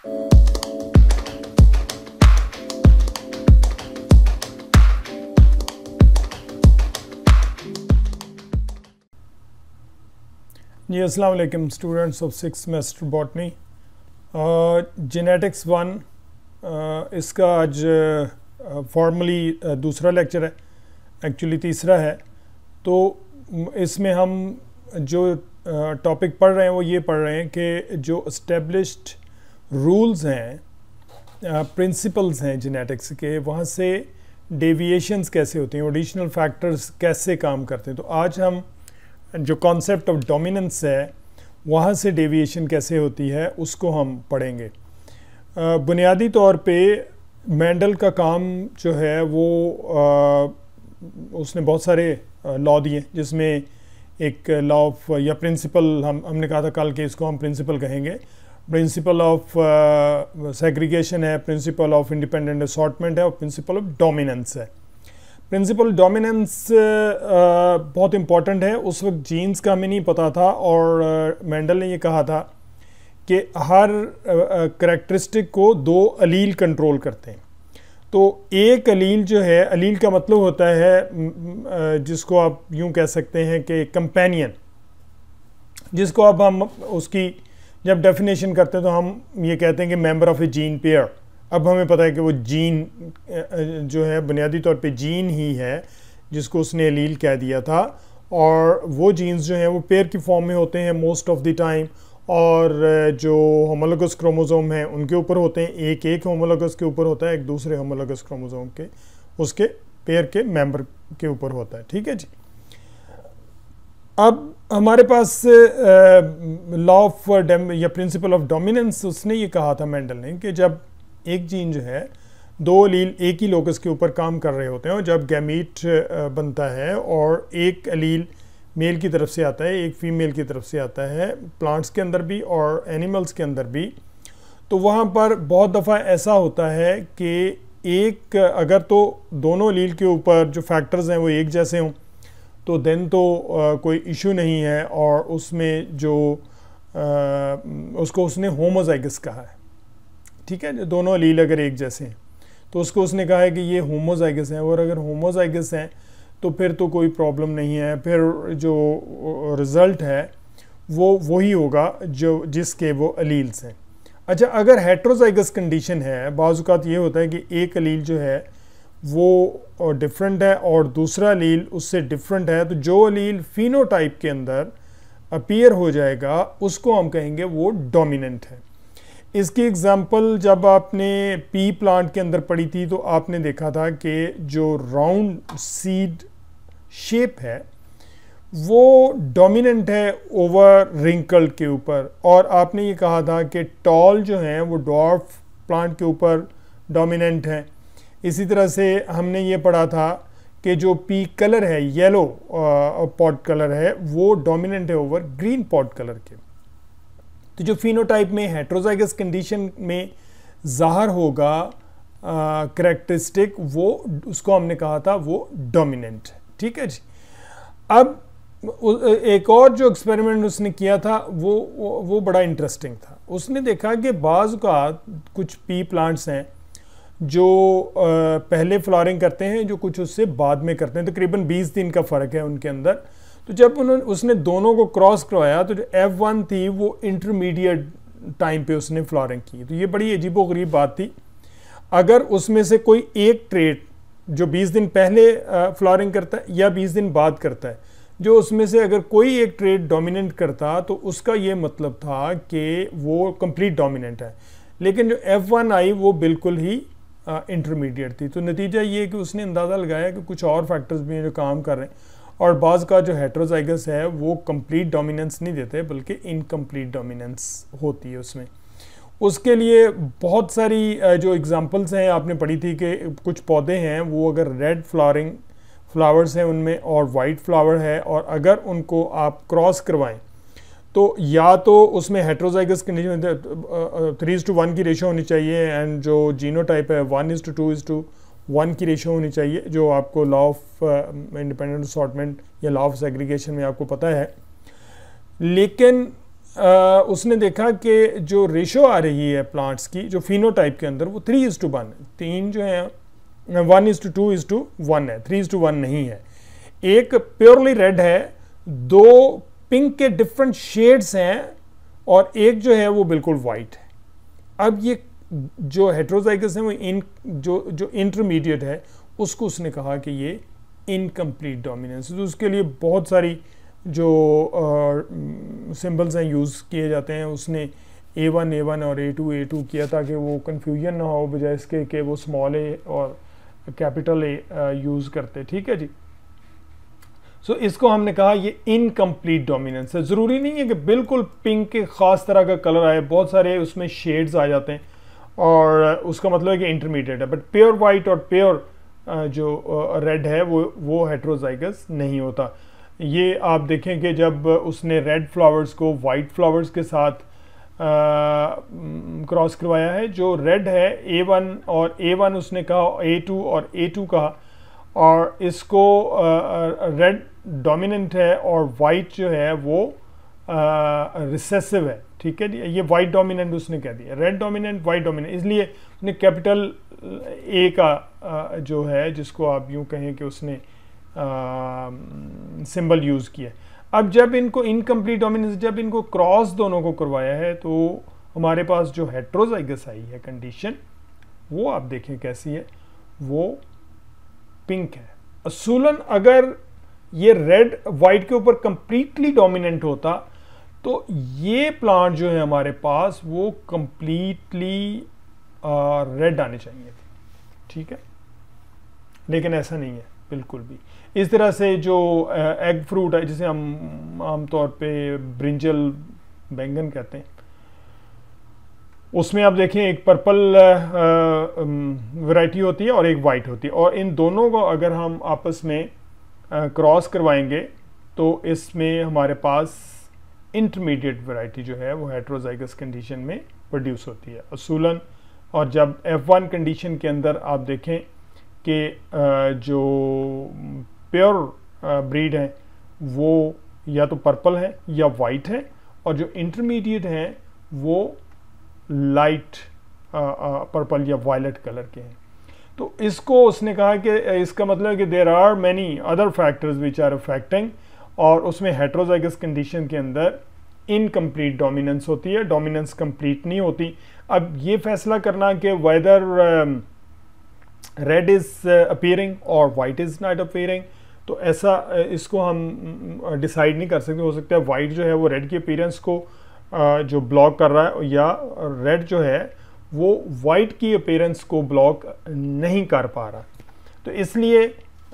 जी अस्सलाम students of six semester botany genetics one इसका आज फॉर्मली uh, uh, दूसरा लेक्चर है एक्चुअली तीसरा है तो इसमें हम जो टॉपिक uh, पढ़ रहे हैं वो ये पढ़ रहे हैं कि जो इस्टेब्लिश्ड रूल्स हैं प्रिंसिपल्स हैं जेनेटिक्स के वहाँ से डेविएशंस कैसे होते हैं ओडिशनल फैक्टर्स कैसे काम करते हैं तो आज हम जो कॉन्सेप्ट ऑफ डोमिनेंस है वहाँ से डेविएशन कैसे होती है उसको हम पढ़ेंगे बुनियादी तौर पे मैंडल का काम जो है वो आ, उसने बहुत सारे लॉ दिए जिसमें एक लॉ ऑफ या प्रिंसिपल हम हमने कहा था कल के इसको हम प्रिंसिपल कहेंगे प्रिंसिपल ऑफ सेग्रीगेशन है प्रिंसिपल ऑफ इंडिपेंडेंट असॉटमेंट है और प्रिंसिपल ऑफ डोमिनेंस है प्रिंसिपल डोमिनेंस बहुत इम्पॉर्टेंट है उस वक्त जीन्स का हमें नहीं पता था और मेंडल uh, ने ये कहा था कि हर करेक्टरिस्टिक uh, uh, को दो अलील कंट्रोल करते हैं तो एक अलील जो है अलील का मतलब होता है जिसको आप यूं कह सकते हैं कि कंपेनियन जिसको अब हम उसकी जब डेफिनेशन करते हैं तो हम ये कहते हैं कि member of a gene pair अब हमें पता है कि वो जीन जो है बुनियादी तौर पे जीन ही है जिसको उसने अलील कह दिया था और वो जीन्स जो हैं वो पेयर की फॉर्म में होते हैं मोस्ट ऑफ द टाइम और जो होमोलोगस क्रोमोसोम हैं उनके ऊपर होते हैं एक एक होमोलोगस के ऊपर होता है एक दूसरे होमोलोगस क्रोमोसोम के उसके पेयर के मेंबर के ऊपर होता है ठीक है जी अब हमारे पास लॉ ऑफ या प्रिंसिपल ऑफ डोमिनेंस उसने ये कहा था मेंडल ने कि जब एक जीन जो है दो अलील एक ही लोकस के ऊपर काम कर रहे होते हैं और जब गैमीट बनता है और एक अलील मेल की तरफ से आता है एक फीमेल की तरफ से आता है प्लांट्स के अंदर भी और एनिमल्स के अंदर भी तो वहाँ पर बहुत दफ़ा ऐसा होता है कि एक अगर तो दोनों अलील के ऊपर जो फैक्टर्स हैं वो एक जैसे हों तो देन तो आ, कोई इशू नहीं है और उसमें जो आ, उसको उसने होमोजाइगस कहा है ठीक है दोनों अलील अगर एक जैसे हैं तो उसको उसने कहा है कि ये होमोजाइगस हैं और अगर होमोजाइगस हैं तो फिर तो कोई प्रॉब्लम नहीं है फिर जो रिज़ल्ट है वो वही होगा जो जिसके वो अलील्स हैं अच्छा अगर हेट्रोजाइगस कंडीशन है बाज़ात ये होता है कि एक अलील जो है वो डिफरेंट है और दूसरा लील उससे डिफरेंट है तो जो लील फिनोटाइप के अंदर अपीयर हो जाएगा उसको हम कहेंगे वो डोमिनेंट है इसकी एग्जांपल जब आपने पी प्लांट के अंदर पढ़ी थी तो आपने देखा था कि जो राउंड सीड शेप है वो डोमिनेंट है ओवर रिंकल्ड के ऊपर और आपने ये कहा था कि टॉल जो हैं वो डॉर्फ प्लांट के ऊपर डोमिनेंट हैं इसी तरह से हमने ये पढ़ा था कि जो पी कलर है येलो पॉट कलर है वो डोमिनेंट है ओवर ग्रीन पॉट कलर के तो जो फिनोटाइप में हेट्रोजाइगस कंडीशन में ज़ाहर होगा करेक्टरिस्टिक वो उसको हमने कहा था वो डोमिनेंट ठीक है जी अब एक और जो एक्सपेरिमेंट उसने किया था वो वो, वो बड़ा इंटरेस्टिंग था उसने देखा कि बाज़ का कुछ पी प्लांट्स हैं जो पहले फ्लॉरिंग करते हैं जो कुछ उससे बाद में करते हैं तो तकरीबन तो 20 दिन का फ़र्क है उनके अंदर तो जब उन्होंने उसने दोनों को क्रॉस करवाया तो जो एफ वन थी वो इंटरमीडिएट टाइम पे उसने फ्लॉरिंग की तो ये बड़ी अजीब गरीब बात थी अगर उसमें से कोई एक ट्रेड जो 20 दिन पहले फ्लॉरिंग करता है या 20 दिन बाद करता है जो उसमें से अगर कोई एक ट्रेड डोमिनेंट करता तो उसका ये मतलब था कि वो कंप्लीट डोमिनेंट है लेकिन जो एफ वन आई वो बिल्कुल ही इंटरमीडिएट थी तो नतीजा ये कि उसने अंदाज़ा लगाया कि कुछ और फैक्टर्स भी हैं जो काम कर रहे हैं और बाज़ का जो हेट्रोजाइगस है वो कंप्लीट डोमिनेंस नहीं देते बल्कि इनकम्प्लीट डोमिनेंस होती है उसमें उसके लिए बहुत सारी जो एग्जांपल्स हैं आपने पढ़ी थी कि कुछ पौधे हैं वो अगर रेड फ्लावरिंग फ्लावर्स हैं उनमें और वाइट फ्लावर है और अगर उनको आप क्रॉस करवाएं तो या तो उसमें heterozygous condition three is to one की रेशियो होनी चाहिए एंड जो जीनोटाइप है one is to two two to one की रेशियो होनी चाहिए जो आपको लॉ ऑफ इंडिपेंडेंट असॉटमेंट या लॉ ऑफ सेग्रीगेशन में आपको पता है लेकिन आ, uh, उसने देखा कि जो रेशो आ रही है प्लांट्स की जो फिनोटाइप के अंदर वो थ्री इज़ टू वन तीन जो है one is to two two to to one three is to one नहीं है एक प्योरली रेड है दो पिंक के डिफरेंट शेड्स हैं और एक जो है वो बिल्कुल वाइट है अब ये जो हेट्रोजाइगस है वो इन जो जो इंटरमीडिएट है उसको उसने कहा कि ये इनकम्प्लीट डोमिनेंस तो उसके लिए बहुत सारी जो सिंबल्स हैं यूज़ किए जाते हैं उसने ए वन ए वन और ए टू ए टू किया ताकि वो कन्फ्यूजन ना हो बजाय इसके कि वो स्मॉल ए और कैपिटल ए यूज़ करते ठीक है जी सो so, इसको हमने कहा ये इनकम्प्लीट डोमिनेंस है ज़रूरी नहीं है कि बिल्कुल पिंक के ख़ास तरह का कलर आए बहुत सारे उसमें शेड्स आ जाते हैं और उसका मतलब है कि इंटरमीडिएट है बट प्योर वाइट और प्योर जो रेड है वो वो हेट्रोजाइगस नहीं होता ये आप देखें कि जब उसने रेड फ्लावर्स को वाइट फ्लावर्स के साथ क्रॉस करवाया है जो रेड है ए वन और ए वन उसने कहा ए टू और ए टू कहा और इसको रेड डोमिनेंट है और वाइट जो है वो रिसेसिव है ठीक है ये वाइट डोमिनेंट उसने कह दिया रेड डोमिनेंट वाइट डोमिनेंट इसलिए उसने कैपिटल ए का आ, जो है जिसको आप यूं कहें कि उसने सिंबल यूज़ किया अब जब इनको इनकम्प्लीट डोमिनेंस जब इनको क्रॉस दोनों को करवाया है तो हमारे पास जो हेट्रोजाइगस आई है कंडीशन वो आप देखें कैसी है वो पिंक है असूलन अगर ये रेड वाइट के ऊपर कंप्लीटली डोमिनेंट होता तो ये प्लांट जो है हमारे पास वो कंप्लीटली रेड आने चाहिए थे ठीक है लेकिन ऐसा नहीं है बिल्कुल भी इस तरह से जो एग फ्रूट है जिसे हम आमतौर पे ब्रिंजल बैंगन कहते हैं उसमें आप देखें एक पर्पल वैरायटी होती है और एक वाइट होती है और इन दोनों को अगर हम आपस में क्रॉस करवाएंगे तो इसमें हमारे पास इंटरमीडिएट वैरायटी जो है वो हेट्रोजाइगस कंडीशन में प्रोड्यूस होती है असूलन और जब एफ़ वन कंडीशन के अंदर आप देखें कि जो प्योर ब्रीड हैं वो या तो पर्पल है या वाइट है और जो इंटरमीडिएट हैं वो लाइट पर्पल या वायलेट कलर के हैं तो इसको उसने कहा कि इसका मतलब कि there are many other factors which are affecting और उसमें हेट्रोजाइगस कंडीशन के अंदर इनकम्प्लीट डोमिनेंस होती है डोमिनेंस कंप्लीट नहीं होती अब ये फैसला करना कि वेदर रेड इज़ अपेयरिंग और वाइट इज़ नॉट अपेयरिंग तो ऐसा इसको हम डिसाइड नहीं कर सकते हो सकता है वाइट जो है वो रेड की अपेयरेंस को जो ब्लॉक कर रहा है या रेड जो है वो वाइट की अपेयरेंस को ब्लॉक नहीं कर पा रहा तो इसलिए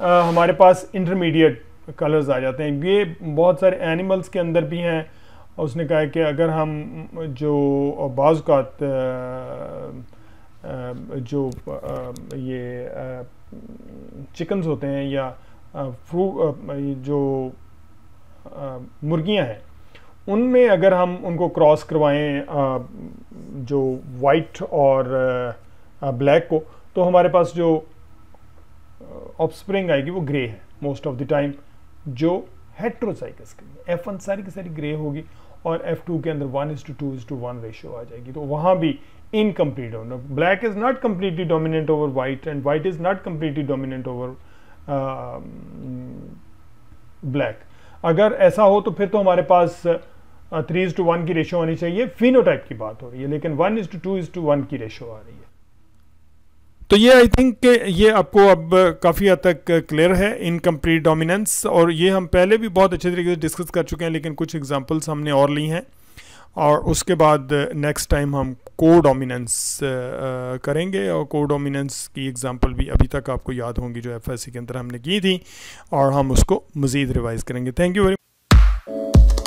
आ, हमारे पास इंटरमीडिएट कलर्स आ जाते हैं ये बहुत सारे एनिमल्स के अंदर भी हैं उसने कहा है कि अगर हम जो बाज़ात जो ये चिकन्स होते हैं या फ्रू जो मुर्गियां हैं उनमें अगर हम उनको क्रॉस करवाएं जो वाइट और ब्लैक को तो हमारे पास जो ऑफस्प्रिंग आएगी वो ग्रे है मोस्ट ऑफ द टाइम जो हेट्रोसाइकस के एफ वन सारी की सारी ग्रे होगी और एफ टू के अंदर one is to two is to one ratio आ जाएगी तो वहाँ भी इनकम्प्लीट होना black is not completely dominant over white and white is not completely dominant over black अगर ऐसा हो तो फिर तो हमारे पास थ्री इज टू वन की रेशो आनी चाहिए फिनोटाइप की बात हो रही है लेकिन one is to two is to one की रेशो आ रही है तो ये आई थिंक ये आपको अब काफ़ी हद तक क्लियर है इनकम्प्लीट डोमिनेंस और ये हम पहले भी बहुत अच्छे तरीके से डिस्कस कर चुके हैं लेकिन कुछ एग्जांपल्स हमने और ली हैं और उसके बाद नेक्स्ट टाइम हम को डोमिनेंस करेंगे और को डोमिनेंस की एग्जांपल भी अभी तक आपको याद होंगी जो एफ के अंदर हमने की थी और हम उसको मज़ीद रिवाइज़ करेंगे थैंक यू वेरी मच